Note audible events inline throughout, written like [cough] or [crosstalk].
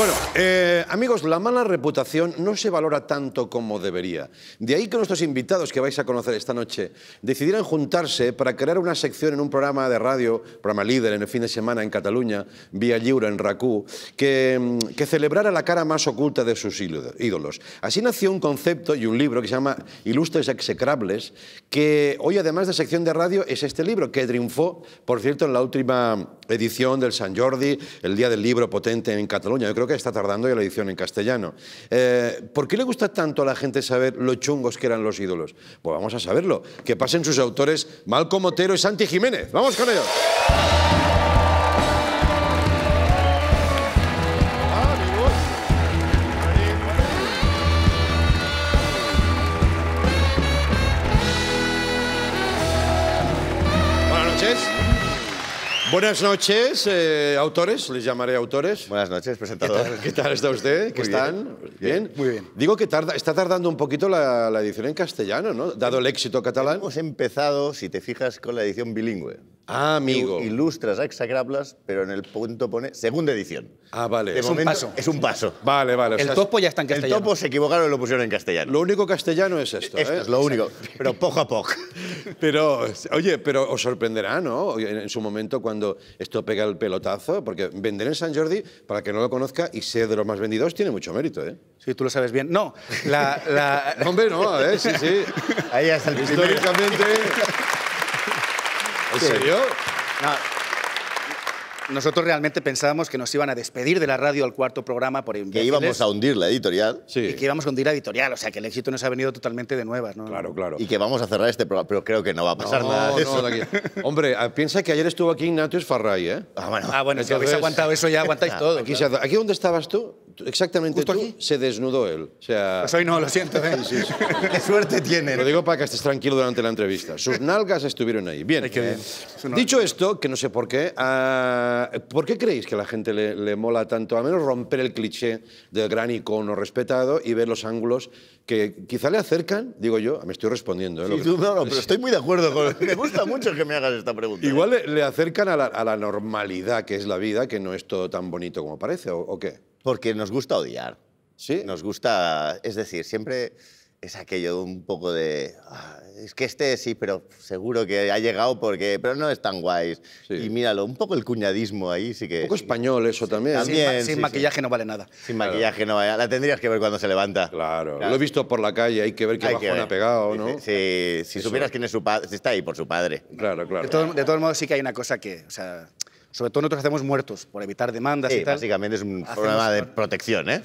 Bueno, eh, amigos, la mala reputación no se valora tanto como debería. De ahí que nuestros invitados que vais a conocer esta noche decidieran juntarse para crear una sección en un programa de radio, programa líder en el fin de semana en Cataluña, vía Lliure en Racú, que, mm, que celebrara la cara más oculta de sus ídolos. Así nació un concepto y un libro que se llama Ilustres Execrables, que hoy además de sección de radio es este libro, que triunfó, por cierto, en la última edición del San Jordi, el Día del Libro Potente en Cataluña. Yo creo que está tardando ya la edición en castellano. Eh, ¿Por qué le gusta tanto a la gente saber lo chungos que eran los ídolos? Pues vamos a saberlo. Que pasen sus autores Malcom Otero y Santi Jiménez. ¡Vamos con ellos! Buenas noches, eh, autores, les llamaré autores. Buenas noches, presentadores. ¿Qué tal, está usted? ¿Qué están? Bien, Muy bien. Digo que tarda, está tardando un poquito la, edición en castellano, ¿no? Dado el éxito catalán. Hemos empezado, si te fijas, con la edición bilingüe. Ah, amigo. Ilustras Exagrablas, pero en el punto pone segunda edición. Ah, vale. es un paso. Es un paso. Vale, vale. El o topo ya está en castellano. El topo se equivocaron y lo pusieron en castellano. Lo único castellano es esto. Esto ¿eh? es lo único, pero poco a poco. [laughs] Pero, oye, pero os sorprenderá, ¿no? En su momento, cuando esto pega el pelotazo, porque vender en San Jordi, para que no lo conozca y sea de los más vendidos, tiene mucho mérito, ¿eh? Sí, tú lo sabes bien. No, la... [laughs] Hombre, no, a ¿eh? sí, sí. Ahí está el Históricamente... ¿En serio? No. Nosotros realmente pensábamos que nos iban a despedir de la radio al cuarto programa por Que íbamos a hundir la editorial. Sí. Y que íbamos a hundir la editorial, o sea que el éxito nos ha venido totalmente de nuevas, Claro, claro. Y que vamos a cerrar este programa, pero creo que no va a pasar nada de eso. Hombre, ah, piensa que ayer estuvo aquí Ignacio Farray, ¿eh? Ah, bueno. Ah, bueno, si habéis aguantado eso ya aguantáis [laughs] ah, todo. Aquí, ¿Aquí dónde estabas tú? exactamente se desnudó él. O sea... [laughs] Pues no, lo siento. ¿eh? [laughs] Qué suerte tiene. Lo digo para que estés tranquilo durante la entrevista. Sus nalgas estuvieron ahí. Bien. Eh, dicho esto, que no sé por qué, ah, ¿por qué creéis que a la gente le, mola tanto, al menos romper el cliché del gran icono respetado y ver los ángulos que quizá le acercan, digo yo, me estoy respondiendo. ¿eh? no, no, pero estoy muy de acuerdo con... Me gusta mucho que me hagas esta pregunta. Igual ¿eh? le, acercan a la, normalidad que es la vida, que no es todo tan bonito como parece, o qué? Porque nos gusta odiar. Sí. Nos gusta, es decir, siempre es aquello un poco de. Ah, es que este sí, pero seguro que ha llegado porque. Pero no es tan guay. Y míralo, un poco el cuñadismo ahí sí que. Un poco español eso también. también. Sin, maquillaje no vale nada. Sin maquillaje no vale nada. La tendrías que ver cuando se levanta. Claro. Lo he visto por la calle, hay que ver qué bajón ha pegado, ¿no? Sí, si supieras quién es su padre. Si está ahí por su padre. Claro, claro. De, todo, de todos modos, sí que hay una cosa que. O sea, sobre todo nosotros hacemos muertos por evitar demandas y básicamente es un problema de protección, ¿eh?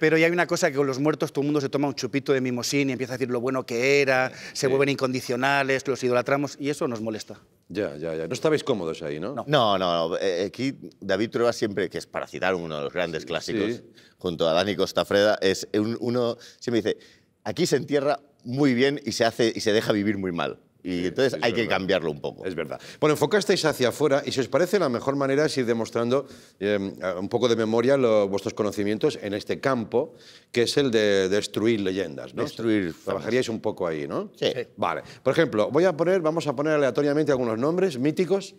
Pero ya hay una cosa que con los muertos todo el mundo se toma un chupito de mimosín y empieza a decir lo bueno que era, se vuelven incondicionales, los idolatramos y eso nos molesta. Ya, ya, ya. No estabais cómodos ahí, ¿no? No, no, eh, eh, aquí David Trueba siempre, que es para citar uno de los grandes clásicos, junto a Dani Costafreda, es uno siempre dice, aquí se entierra muy bien y se hace y se deja vivir muy mal. Y entonces hay que cambiarlo un poco. Es verdad. Bueno, enfocasteis hacia afuera y si os parece la mejor manera es ir demostrando em, un poco de memoria vuestros conocimientos en este campo, que es el de destruir leyendas. Destruir. Trabajaríais un poco ahí, ¿no? Sí. Vale. Por ejemplo, voy a poner, vamos a poner aleatoriamente algunos nombres míticos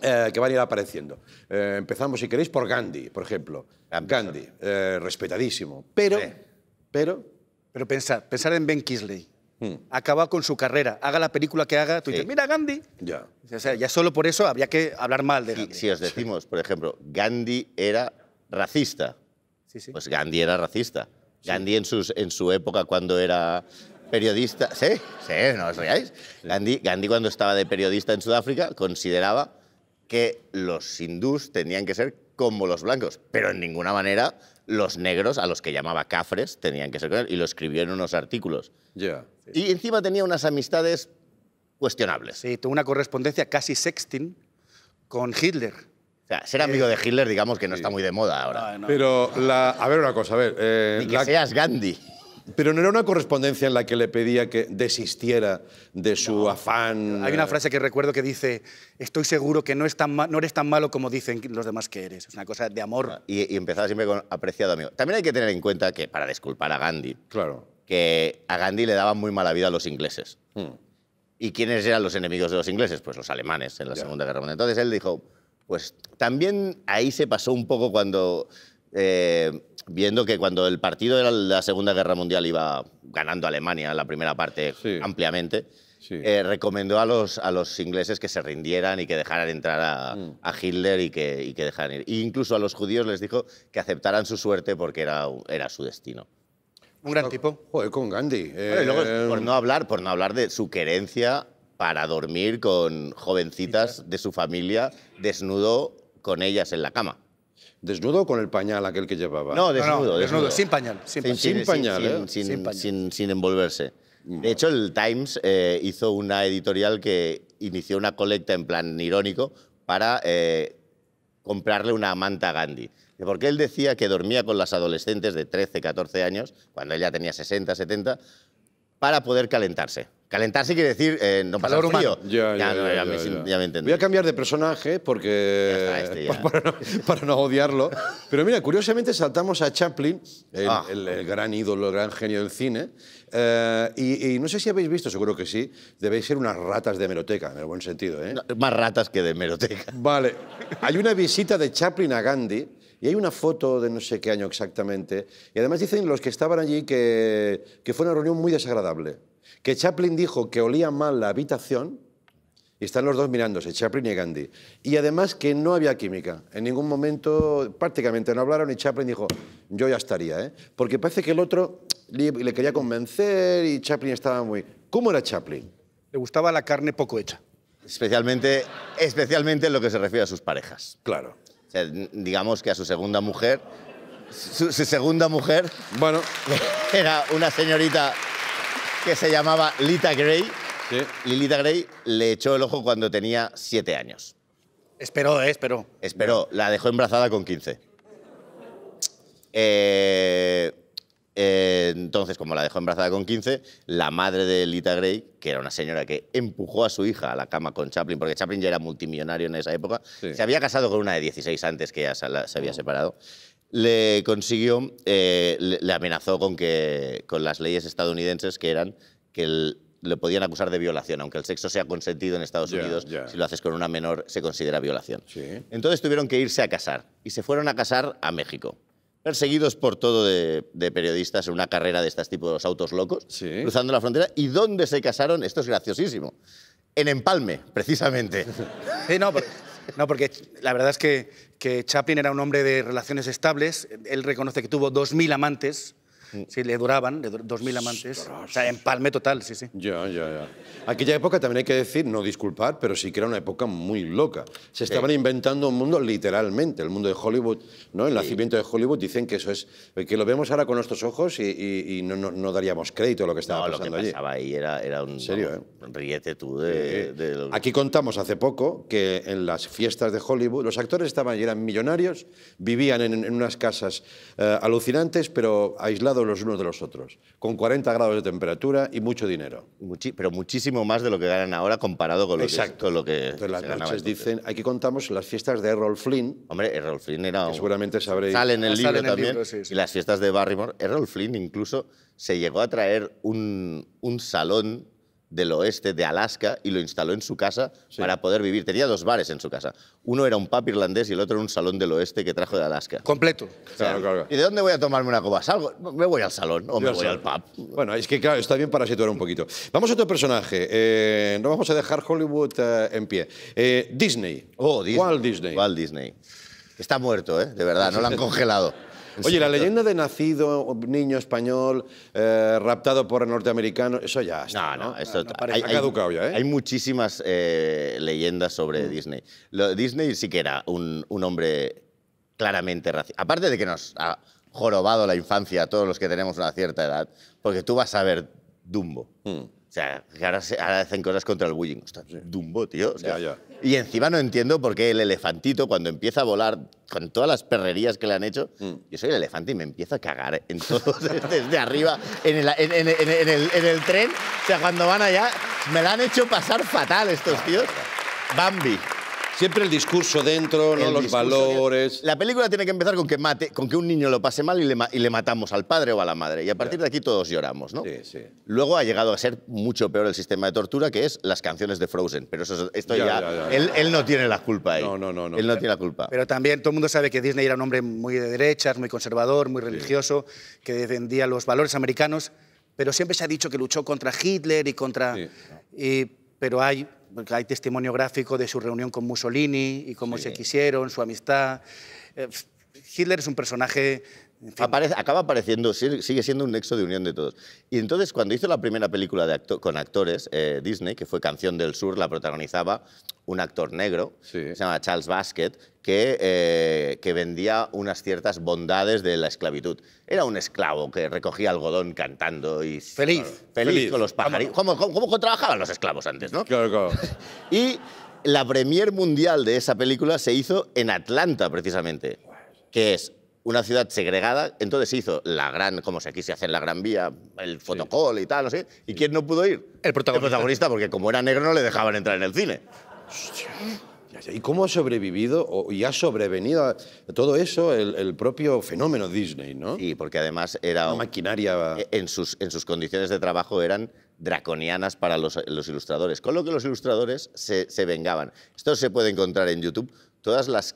eh, que van a ir apareciendo. Eh, empezamos, si queréis, por Gandhi, por ejemplo. Ah, pues Gandhi, eh, respetadísimo. Pero, pero... Pero pensar, pensar en Ben Kisley. Mm. Acaba con su carrera, haga la película que haga, tú dices, mira Gandhi. Ya. ya solo por eso habría que hablar mal de Gandhi. Si os decimos, por ejemplo, Gandhi era racista. Sí, sí. Pues Gandhi era racista. Gandhi en, sus, en su época cuando era periodista, sí, sí, no os riáis. Gandhi, cuando estaba de periodista en Sudáfrica consideraba que los hindús tenían que ser como los blancos, pero en ninguna manera los negros, a los que llamaba cafres, tenían que ser como él, y lo escribió en unos artículos. Ya. Y encima tenía unas amistades cuestionables. Sí, tuvo una correspondencia casi sexting con Hitler. ser amigo eh, de Hitler, digamos que no está muy de moda ahora. Pero, a ver una cosa, a ver. Eh, que seas Gandhi. Pero no era una correspondencia en la que le pedía que desistiera de su afán. Hay una eh. frase que recuerdo que dice: Estoy seguro que no, eres tan malo como dicen los demás que eres. Es una cosa de amor. Y, y empezaba siempre con apreciado amigo. También hay que tener en cuenta que, para disculpar a Gandhi, claro que a Gandhi le daban muy mala vida a los ingleses. Hmm. ¿Y quiénes eran los enemigos de los ingleses? Pues los alemanes en la Segunda Guerra Mundial. Entonces él dijo, pues también ahí se pasó un poco cuando, eh, viendo que cuando el partido de la Segunda Guerra Mundial iba ganando Alemania, la primera parte ampliamente, eh, recomendó a los, a los ingleses que se rindieran y que dejaran entrar a, hmm. Hitler y que, y que dejaran ir. E incluso a los judíos les dijo que aceptaran su suerte porque era, era su destino. Un gran tipo. Joder, con Gandhi. Eh, por, em. no hablar, por no hablar de su querencia para dormir con jovencitas de su familia, desnudo con ellas en la cama. ¿Desnudo con el pañal aquel que llevaba? No, desnudo. desnudo, sin pañal. Sin, pañal, sin, sin, envolverse. Mm. De hecho, el Times eh, hizo una editorial que inició una colecta en plan irónico para eh, comprarle una manta a Gandhi porque él decía que dormía con las adolescentes de 13, 14 años, cuando ella tenía 60, 70, para poder calentarse. Calentarse quiere decir eh, no pasar frío. Ya, ya, ya, ya, me, ya, entendí. Voy a cambiar de personaje porque este [laughs] para, no, odiarlo. Pero mira, curiosamente saltamos a Chaplin, el, ah. gran ídolo, el gran genio del cine. Eh, y, no sé si habéis visto, seguro que sí, debéis ser unas ratas de hemeroteca, en el buen sentido. ¿eh? más ratas que de hemeroteca. Vale. Hay una visita de Chaplin a Gandhi y hay una foto de no sé qué año exactamente. Y además dicen los que estaban allí que, que fue una reunión muy desagradable. Que Chaplin dijo que olía mal la habitación y están los dos mirándose, Chaplin y Gandhi. Y además que no había química. En ningún momento prácticamente no hablaron y Chaplin dijo, yo ya estaría. ¿eh? Porque parece que el otro le, quería convencer y Chaplin estaba muy... ¿Cómo era Chaplin? Le gustaba la carne poco hecha. Especialmente, especialmente en lo que se refiere a sus parejas. Claro digamos que a su segunda mujer, su, segunda mujer, bueno, [laughs] era una señorita que se llamaba Lita Gray. Sí. Lilita Gray le echó el ojo cuando tenía siete años. Esperó, eh, esperó. Esperó, la dejó embarazada con 15. Eh, eh, entonces, como la dejó embarazada con 15, la madre de Lita Grey, que era una señora que empujó a su hija a la cama con Chaplin, porque Chaplin ya era multimillonario en esa época, se había casado con una de 16 antes que ya se, había oh. separado, le consiguió, eh, le amenazó con, que, con las leyes estadounidenses que eran que le podían acusar de violación, aunque el sexo sea consentido en Estados Unidos, si lo haces con una menor se considera violación. Entonces tuvieron que irse a casar y se fueron a casar a México perseguidos por todo de, periodistas en una carrera de estos tipo de autos locos, cruzando la frontera. ¿Y dónde se casaron? Esto es graciosísimo. En Empalme, precisamente. [laughs] Sí, no, porque, la verdad es que, que Chaplin era un hombre de relaciones estables. Él reconoce que tuvo 2.000 amantes Mm. Sí, le duraban, dos mil 2.000 amantes. O sea, empalme total, sí, sí. Ya, ya, ya. Aquella época también hay que decir, no disculpar, pero sí que era una época muy loca. Se estaban inventando un mundo literalmente, el mundo de Hollywood, ¿no? El nacimiento de Hollywood, dicen que eso es, que lo vemos ahora con nuestros ojos y, no, no, daríamos crédito a lo que estaba pasando allí. lo que pasaba ahí era, era un... serio, eh? tú de, Aquí contamos hace poco que en las fiestas de Hollywood los actores estaban y eran millonarios, vivían en, unas casas eh, alucinantes, pero aislados los unos de los otros, con 40 grados de temperatura y mucho dinero. pero muchísimo más de lo que ganan ahora comparado con lo Exacto. que, lo que las noches dicen, aquí contamos las fiestas de Errol Flynn. Hombre, Errol Flynn era Seguramente sabréis. Sale en el libro también. Y las fiestas de Barrymore. Errol Flynn incluso se llegó a traer un, un salón del oeste de Alaska y lo instaló en su casa para poder vivir. Tenía dos bares en su casa. Uno era un pub irlandés y el otro era un salón del oeste que trajo de Alaska. Completo. claro, claro. ¿Y de dónde voy a tomarme una copa? ¿Salgo? ¿Me voy al salón o me voy al pub? Bueno, es que claro, está bien para situar un poquito. Vamos a otro personaje. Eh, no vamos a dejar Hollywood eh, en pie. Eh, Disney. Oh, Disney. Walt Disney. Walt Disney. Está muerto, ¿eh? De verdad, no lo han [laughs] congelado. Oye, la leyenda de nacido niño español eh, raptado por el norteamericano, eso ya No, no, eso no, hay, ha caducado ya, ¿eh? Hay muchísimas eh, leyendas sobre mm. Disney. Disney sí que era un, un hombre claramente racista. Aparte de que nos ha jorobado la infancia a todos los que tenemos una cierta edad, porque tú vas a ver Dumbo. Mm. O sea, ahora, ahora, hacen cosas contra el bullying. Dumbo, tío. ya, ya. Y encima no entiendo por qué el elefantito, cuando empieza a volar, con todas las perrerías que le han hecho, mm. yo soy el elefante y me empieza a cagar en todos [laughs] desde arriba, en el, en el tren. O sea, cuando van allá, me la han hecho pasar fatal estos tíos. Bambi. Siempre el discurso dentro, ¿no? los valores. La película tiene que empezar con que mate, con que un niño lo pase mal y le, matamos al padre o a la madre. Y a partir de aquí todos lloramos, ¿no? Luego ha llegado a ser mucho peor el sistema de tortura, que es las canciones de Frozen. Pero eso, esto ya. él, no tiene la culpa ahí. No, no, no, Él no tiene la culpa. Pero también todo el mundo sabe que Disney era un hombre muy de derechas, muy conservador, muy religioso, que defendía los valores americanos. Pero siempre se ha dicho que luchó contra Hitler y contra. pero hay porque hay testimonio gráfico de su reunión con Mussolini y cómo se quisieron, su amistad. Eh, Hitler es un personaje... acaba apareciendo, sigue siendo un nexo de unión de todos. Y entonces cuando hizo la primera película con actores, eh, Disney, que fue Canción del Sur, la protagonizaba un actor negro, se llama Charles Basket, eh, que, vendía unas ciertas bondades de la esclavitud. Era un esclavo que recogía algodón cantando y... Feliz. feliz, con los pajaritos. ¿Cómo, trabajaban los esclavos antes, no? Claro, claro. [laughs] y la premier mundial de esa película se hizo en Atlanta, precisamente que es una ciudad segregada, entonces se hizo la gran, como se hace hacer la gran vía, el fotocall y tal, no sé. ¿Y quién no pudo ir? El protagonista. porque como era negro no le dejaban entrar en el cine. ¿Y cómo ha sobrevivido y ha sobrevenido todo eso el, propio fenómeno Disney, no? Sí, porque además era... Una maquinaria... En sus, en sus condiciones de trabajo eran draconianas para los, ilustradores, con lo que los ilustradores se, se vengaban. Esto se puede encontrar en YouTube, todas las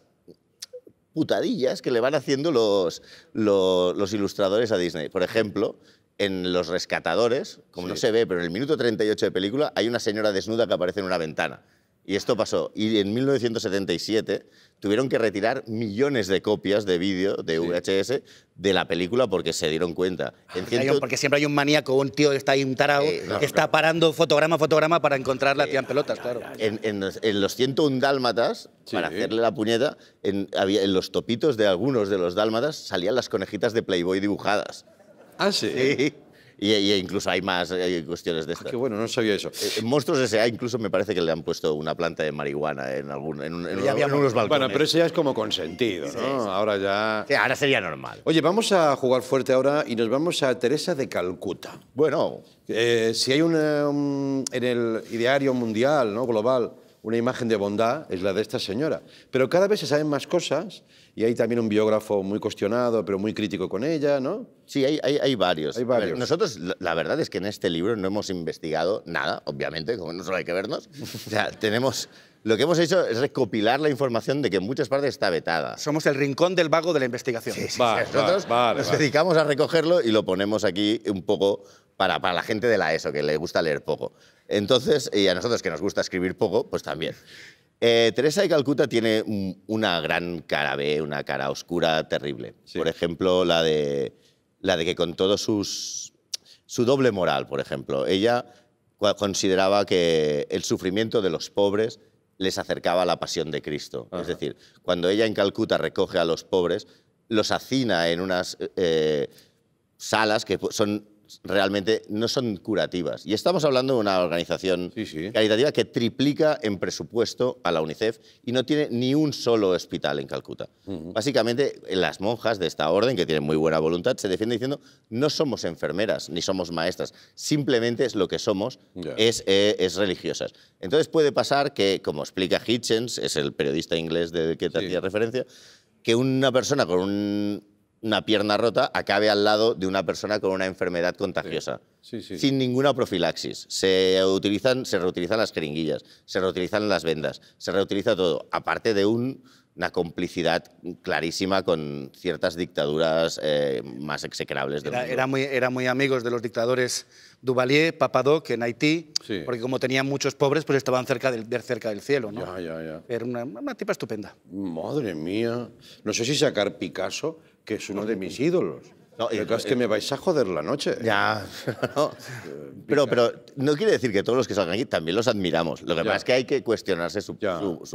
putadillas que le van haciendo los, ilustradores a Disney. Por ejemplo, en Los Rescatadores, como no se ve, pero en el minuto 38 de película, hay una señora desnuda que aparece en una ventana. Y esto pasó. Y en 1977 tuvieron que retirar millones de copias de vídeo de VHS de la película porque se dieron cuenta. Ah, porque siempre hay un maníaco, un tío que está ahí un eh, que está parando fotograma fotograma para encontrar la eh, tía en pelotas, claro. En, los 101 dálmatas, para hacerle la puñeta, en, en los topitos de algunos de los dálmatas salían las conejitas de Playboy dibujadas. Ah, Sí. Y, incluso hay más cuestiones de esto. Ah, qué bueno, no sabía eso. En eh, eh, Monstruos S.A. incluso me parece que le han puesto una planta de marihuana en, algún, en, había en unos balcones. Bueno, pero eso ya es como consentido, ¿no? Ahora ya... Sí, ahora sería normal. Oye, vamos a jugar fuerte ahora y nos vamos a Teresa de Calcuta. Bueno... Eh, si hay una, um, en el ideario mundial, ¿no? global, una imagen de bondad, es la de esta señora. Pero cada vez se saben más cosas y hay también un biógrafo muy cuestionado, pero muy crítico con ella, ¿no? Sí, hay, hay, varios. nosotros, la verdad es que en este libro no hemos investigado nada, obviamente, como no solo hay que vernos. o sea, [laughs] tenemos... Lo que hemos hecho es recopilar la información de que en muchas partes está vetada. Somos el rincón del vago de la investigación. Sí, Nosotros nos dedicamos a recogerlo y lo ponemos aquí un poco para, para la gente de la ESO, que le gusta leer poco. Entonces, y a nosotros que nos gusta escribir poco, pues también. Eh, Teresa de Calcuta tiene una gran cara B, una cara oscura terrible. Por ejemplo, la de, que con todo su doble moral, por ejemplo, ella consideraba que el sufrimiento de los pobres les acercaba a la pasión de Cristo. Es decir, cuando ella en Calcuta recoge a los pobres, los hacina en unas eh, salas que son realmente no son curativas. Y estamos hablando de una organización caritativa que triplica en presupuesto a la UNICEF y no tiene ni un solo hospital en Calcuta. Básicamente, las monjas de esta orden, que tienen muy buena voluntad, se defienden diciendo no somos enfermeras ni somos maestras, simplemente es lo que somos, eh, es, religiosas. Entonces puede pasar que, como explica Hitchens, es el periodista inglés del que te hacía referencia, que una persona con un una pierna rota acabe al lado de una persona con una enfermedad contagiosa, sin ninguna profilaxis. Se, utilizan, se reutilizan las jeringuillas, se reutilizan las vendas, se reutiliza todo, aparte de una complicidad clarísima con ciertas dictaduras eh, más execrables. Del era, mundo. Era, muy, era muy amigos de los dictadores Duvalier, Papadoc en Haití, porque como tenían muchos pobres, pues estaban cerca del, cerca del cielo. ¿no? Era una, una tipa estupenda. Madre mía. No sé si sacar Picasso que es uno de mis ídolos. No, y, es eh, que me vais a joder la noche. Ya. [laughs] Pero, eh, pero no quiere decir que todos los que salgan aquí también los admiramos. Lo que pasa es que hay que cuestionarse su,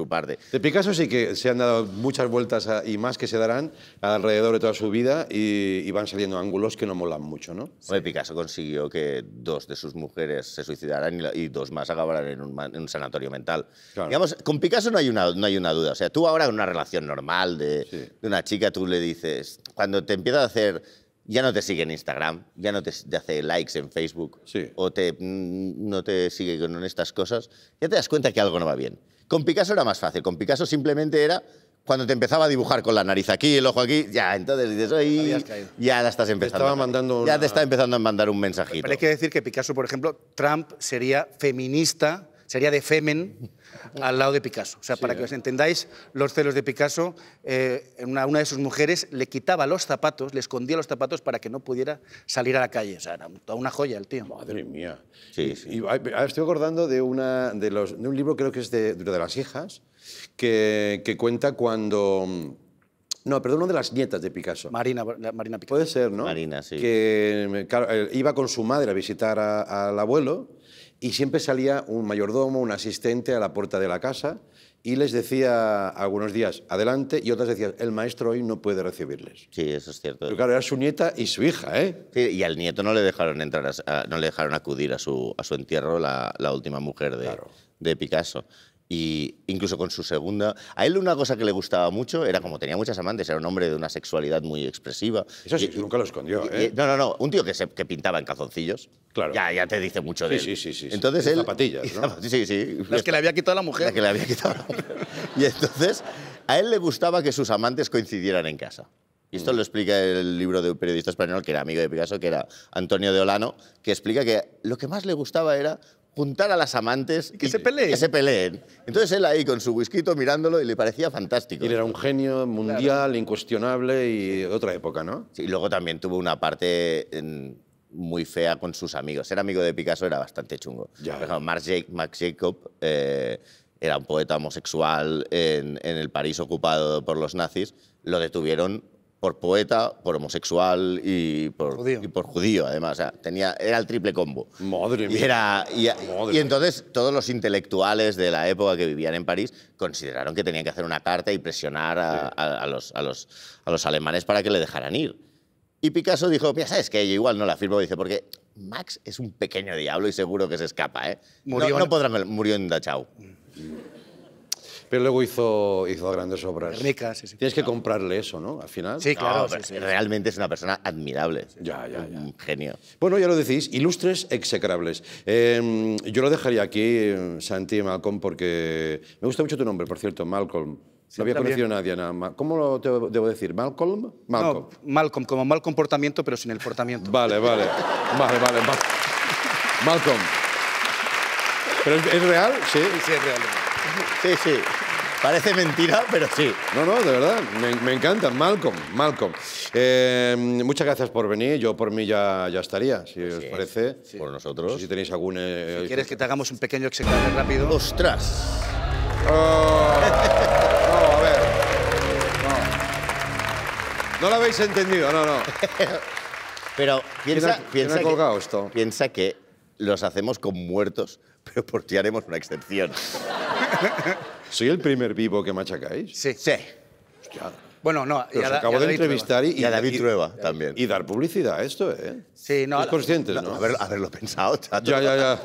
parte. De Picasso sí que se han dado muchas vueltas y más que se darán alrededor de toda su vida y, van saliendo ángulos que no molan mucho, ¿no? Picasso consiguió que dos de sus mujeres se suicidaran y, dos más acabaran en un, sanatorio mental. Digamos, con Picasso no hay, una, no hay una duda. O sea, tú ahora en una relación normal de una chica, tú le dices, cuando te empieza a hacer ya no te sigue en Instagram, ya no te, hace likes en Facebook o no te sigue con estas cosas, ya te das cuenta que algo no va bien. Con Picasso era más fácil, con Picasso simplemente era cuando te empezaba a dibujar con la nariz aquí, el ojo aquí, ya, entonces dices, oye, ya la estás empezando. Ya te está empezando a mandar un mensajito. Pero hay que decir que Picasso, por ejemplo, Trump sería feminista sería de Femen al lado de Picasso. O sea, para ¿eh? que os entendáis los celos de Picasso, eh, una, de sus mujeres le quitaba los zapatos, le escondía los zapatos para que no pudiera salir a la calle. O sea, era toda una joya el tío. Madre mía. Sí, sí. estoy acordando de, una, de, los, de un libro, creo que es de, de las hijas, que, que cuenta cuando... No, perdón, una de las nietas de Picasso. Marina, Marina Picasso. Puede ser, ¿no? Marina, sí. Que eh, iba con su madre a visitar al abuelo y siempre salía un mayordomo, un asistente a la puerta de la casa y les decía algunos días adelante y otras decían el maestro hoy no puede recibirles. Sí, eso es cierto. Pero claro, era su nieta y su hija, ¿eh? y al nieto no le dejaron entrar, no le dejaron acudir a su, a su entierro la, última mujer de, de Picasso y incluso con su segunda... A él una cosa que le gustaba mucho era como tenía muchas amantes, era un hombre de una sexualidad muy expresiva. Eso sí, nunca lo escondió. ¿eh? no, no, no, un tío que, pintaba en cazoncillos Claro. Ya, te dice mucho de sí, Sí, sí, sí. Entonces él, zapatillas, [laughs] ¿no? Sí, sí. Las que le había quitado la mujer. Las que le había quitado la mujer. y entonces a él le gustaba que sus amantes coincidieran en casa. Y esto mm. lo explica el libro de un periodista español que era amigo de Picasso, que era Antonio de Olano, que explica que lo que más le gustaba era puntar a las amantes. Que y, se peleen. Que se peleen. Entonces él ahí con su whisky mirándolo y le parecía fantástico. Y era un genio mundial, incuestionable y otra época, ¿no? y luego también tuvo una parte muy fea con sus amigos. Ser amigo de Picasso era bastante chungo. Ya. Jacob eh, era un poeta homosexual en, en el París ocupado por los nazis. Lo detuvieron por poeta, por homosexual y por judío, además. tenía, era el triple combo. Madre mía. Y, era, y, entonces todos los intelectuales de la época que vivían en París consideraron que tenían que hacer una carta y presionar a, los, alemanes para que le dejaran ir. Y Picasso dijo, mira, ¿sabes qué? Yo igual no la firmo, dice, porque Max es un pequeño diablo y seguro que se escapa, ¿eh? no, no podrá, murió en Dachau. Mm. Pero luego hizo, hizo grandes obras. Ricas. sí, sí. Tienes que comprarle eso, ¿no? Al final. Sí, claro. realmente es una persona admirable. Ya, ya, ya. Un genio. Bueno, ya lo decís, ilustres execrables. Em, yo lo dejaría aquí, Santi Malcolm, porque me gusta mucho tu nombre, por cierto, Malcolm. no había conocido a nadie, nada ¿Cómo lo debo decir? ¿Malcolm? Malcolm. No, Malcolm, como mal comportamiento, pero sin el portamiento. Vale, vale. vale, vale. Malcolm. ¿Pero es, real? Sí, sí, es real. Sí, sí. Parece mentira, pero sí. No, no, de verdad, me, encanta. Malcolm, Malcolm. Eh, muchas gracias por venir. Yo por mí ya, ya estaría, si pues os parece. Por nosotros. si tenéis algún... Eh, si eh, quieres que te hagamos un pequeño execrable rápido. ¡Ostras! Oh. no, a ver. No. no lo habéis entendido, no, no. [laughs] Pero piensa, piensa, colgado esto? piensa que los hacemos con muertos, pero por ti haremos una excepción. [laughs] ¿Soy el primer vivo que machacáis? Sí. Sí. Hostia. Bueno, no. Los a, acabo de entrevistar y, David también. Y dar publicidad a esto, ¿eh? Sí, no. Es consciente, ¿no? haberlo pensado, Ya, ya, ya.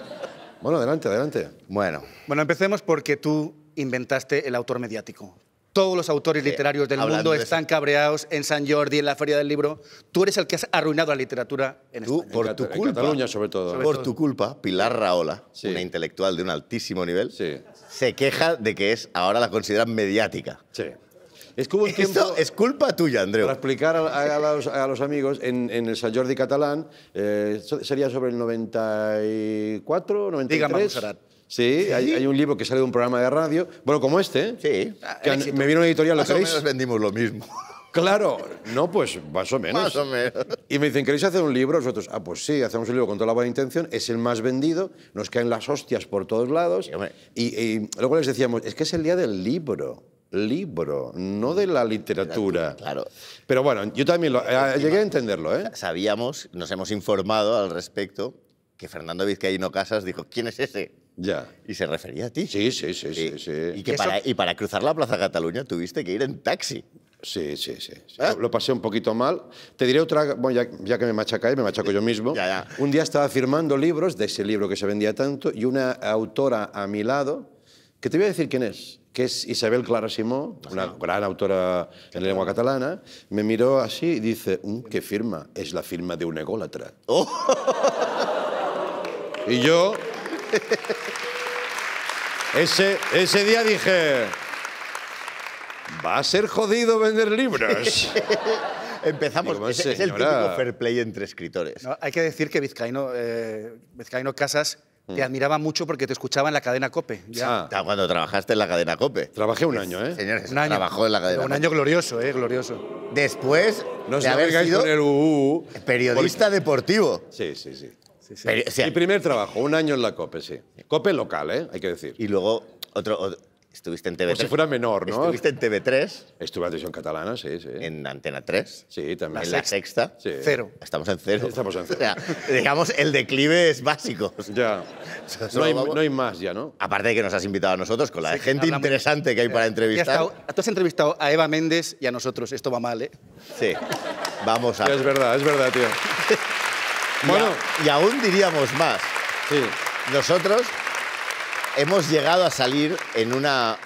Bueno, adelante, adelante. Bueno. Bueno, empecemos porque tú inventaste el autor mediático. Todos los autores literarios del mundo están cabreados en San Jordi, en la Feria del Libro. Tú eres el que has arruinado la literatura en España. Por tu culpa. Cataluña, sobre todo. por tu culpa, Pilar Raola, una intelectual de un altísimo nivel, se queja de que es ahora la consideran mediática. Sí. Es es culpa tuya, Andreu. Para explicar a, los, amigos, en, el San Jordi catalán eh, sería sobre el 94, 93. Sí, Hay, un libro que sale de un programa de radio, bueno, como este, ¿eh? sí. Ah, que me vino una editorial, ¿lo más queréis? vendimos lo mismo. [laughs] Claro, no, pues más o menos. Más o menos. Y me dicen, ¿queréis hacer un libro? Nosotros, ah, pues sí, hacemos un libro con toda la buena intención, es el más vendido, nos caen las hostias por todos lados. Y, y luego les decíamos, es que es el día del libro libro, no de la literatura. Claro. Pero bueno, yo también ah, llegué a entenderlo. ¿eh? Sabíamos, nos hemos informado al respecto, que Fernando Vizcaíno Casas dijo, ¿quién es ese? Ya. Y se refería a ti. Sí, sí, sí. sí, Y, que para, y para cruzar la Plaza Cataluña tuviste que ir en taxi. Sí, sí, sí. ¿Ah? Lo pasé un poquito mal. Te diré otra, bueno, ya, que me machacáis, me machaco yo mismo. ya, ya. Un día estaba firmando libros de ese libro que se vendía tanto y una autora a mi lado, que te voy a decir quién es, que es Isabel Clara Simó, una gran autora en la lengua catalana, me miró así y dice, mm, ¿qué firma? Es la firma de un ególatra. Oh. y yo... [laughs] Ese, ese día dije, va a ser jodido vender libros. [laughs] Empezamos. es, el típico fair play entre escritores. hay que decir que Vizcaíno, eh, Vizcaíno Casas te mm. admiraba mucho porque te escuchaba en la cadena COPE. Ya. Ah. Ah, cuando trabajaste en la cadena COPE. Trabajé un año, ¿eh? Señores, un año. trabajó en la cadena Un año glorioso, ¿eh? Glorioso. Después no de haber sido el periodista deportivo. Sí, sí, sí. Mi primer trabajo, un año en la COPE, sí. COPE local, ¿eh? hay que decir. Y luego, otro, estuviste en TV3. si fuera menor, ¿no? Estuviste en TV3. Estuve en televisión catalana, sí, sí. En Antena 3. Sí, también. En la sexta. Cero. Estamos en cero. Estamos en [laughs] cero. O sea, digamos, el declive es básico. Ya. [laughs] No hay, más ya, ¿no? Aparte de que nos has invitado a nosotros con la gente interesante que hay para entrevistar. tú has entrevistado a Eva Méndez y a nosotros. Esto va mal, ¿eh? Sí. Vamos a... es verdad, es verdad, tío. [laughs] Bueno, y, aún diríamos más. Sí. Nosotros hemos llegado a salir en una,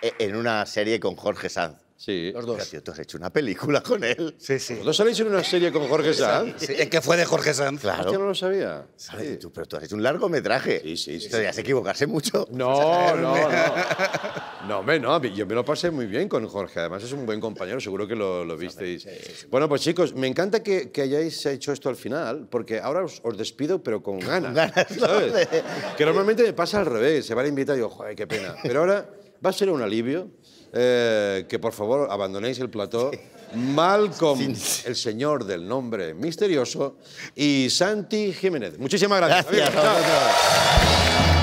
e- en una serie con Jorge Sanz. Sí. Los dos. Gracias, tú has hecho una película con él. Sí, sí. ¿No habéis en una serie con Jorge Sanz? Sí, que fue de Jorge Sanz. Claro. Yo no lo sabía. Tú, pero tú has hecho un largometraje. Sí, sí. sí. Deberías equivocarse mucho. No, [laughs] no, no. [laughs] No, no. Yo me lo pasé muy bien con Jorge. Además, es un buen compañero. Seguro que lo, visteis. bueno, pues chicos, me encanta que, hayáis hecho esto al final, porque ahora os, despido, pero con ganas. ¿sabes? Que normalmente me pasa al revés. Se va a invitar y digo, joder, qué pena. Pero ahora va a ser un alivio. Eh, que por favor abandonéis el plató. Malcolm, el señor del nombre misterioso, y Santi Jiménez. Muchísimas gracias